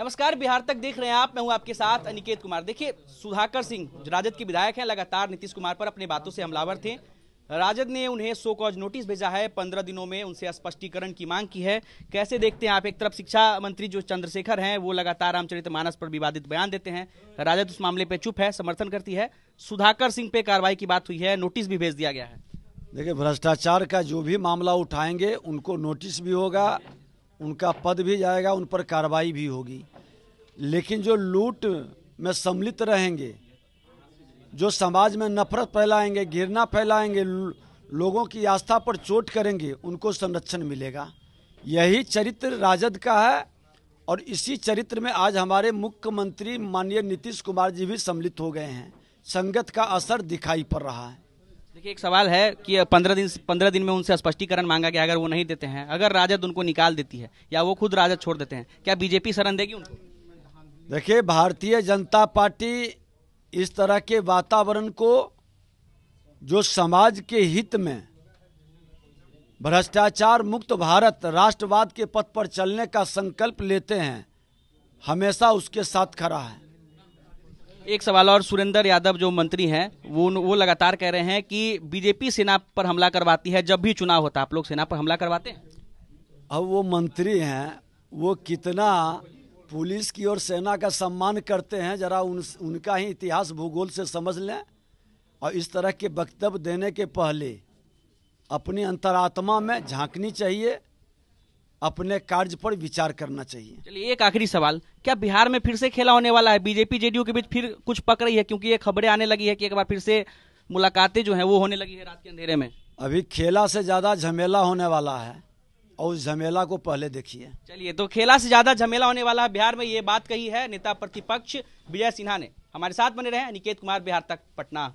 नमस्कार बिहार तक देख रहे हैं आप मैं हूं आपके साथ अनिकेत कुमार देखिए सुधाकर सिंह जो राजद के विधायक हैं लगातार नीतीश कुमार पर अपनी बातों से हमलावर थे राजद ने उन्हें सो कॉज नोटिस भेजा है पंद्रह दिनों में उनसे स्पष्टीकरण की मांग की है कैसे देखते हैं आप एक तरफ शिक्षा मंत्री जो चंद्रशेखर हैं वो लगातार रामचरित मानस पर विवादित बयान देते हैं राजद उस मामले पे चुप है समर्थन करती है सुधाकर सिंह पे कार्रवाई की बात हुई है नोटिस भी भेज दिया गया है देखिए भ्रष्टाचार का जो भी मामला उठाएंगे उनको नोटिस भी होगा उनका पद भी जाएगा उन पर कार्रवाई भी होगी लेकिन जो लूट में सम्मिलित रहेंगे जो समाज में नफरत फैलाएंगे घृणा फैलाएंगे लोगों की आस्था पर चोट करेंगे उनको संरक्षण मिलेगा यही चरित्र राजद का है और इसी चरित्र में आज हमारे मुख्यमंत्री माननीय नीतीश कुमार जी भी सम्मिलित हो गए हैं संगत का असर दिखाई पड़ रहा है देखिए एक सवाल है कि पंद्रह दिन पंद्रह दिन में उनसे स्पष्टीकरण मांगा गया अगर वो नहीं देते हैं अगर राजद तो उनको निकाल देती है या वो खुद राजद छोड़ देते हैं क्या बीजेपी शरण देगी उनको देखिए भारतीय जनता पार्टी इस तरह के वातावरण को जो समाज के हित में भ्रष्टाचार मुक्त भारत राष्ट्रवाद के पथ पर चलने का संकल्प लेते हैं हमेशा उसके साथ खड़ा है एक सवाल और सुरेंद्र यादव जो मंत्री हैं वो वो लगातार कह रहे हैं कि बीजेपी सेना पर हमला करवाती है जब भी चुनाव होता है आप लोग सेना पर हमला करवाते हैं अब वो मंत्री हैं वो कितना पुलिस की और सेना का सम्मान करते हैं जरा उन उनका ही इतिहास भूगोल से समझ लें और इस तरह के वक्तव्य देने के पहले अपनी अंतरात्मा में झांकनी चाहिए अपने कार्य पर विचार करना चाहिए चलिए एक आखिरी सवाल क्या बिहार में फिर से खेला होने वाला है बीजेपी जेडीयू के बीच फिर कुछ पक रही है क्योंकि ये खबरें आने लगी है कि एक बार फिर से मुलाकातें जो हैं वो होने लगी है रात के अंधेरे में अभी खेला से ज्यादा झमेला होने वाला है और उस झमेला को पहले देखिए चलिए तो खेला से ज्यादा झमेला होने वाला है बिहार में ये बात कही है नेता प्रतिपक्ष विजय सिन्हा ने हमारे साथ बने रहे निकेत कुमार बिहार तक पटना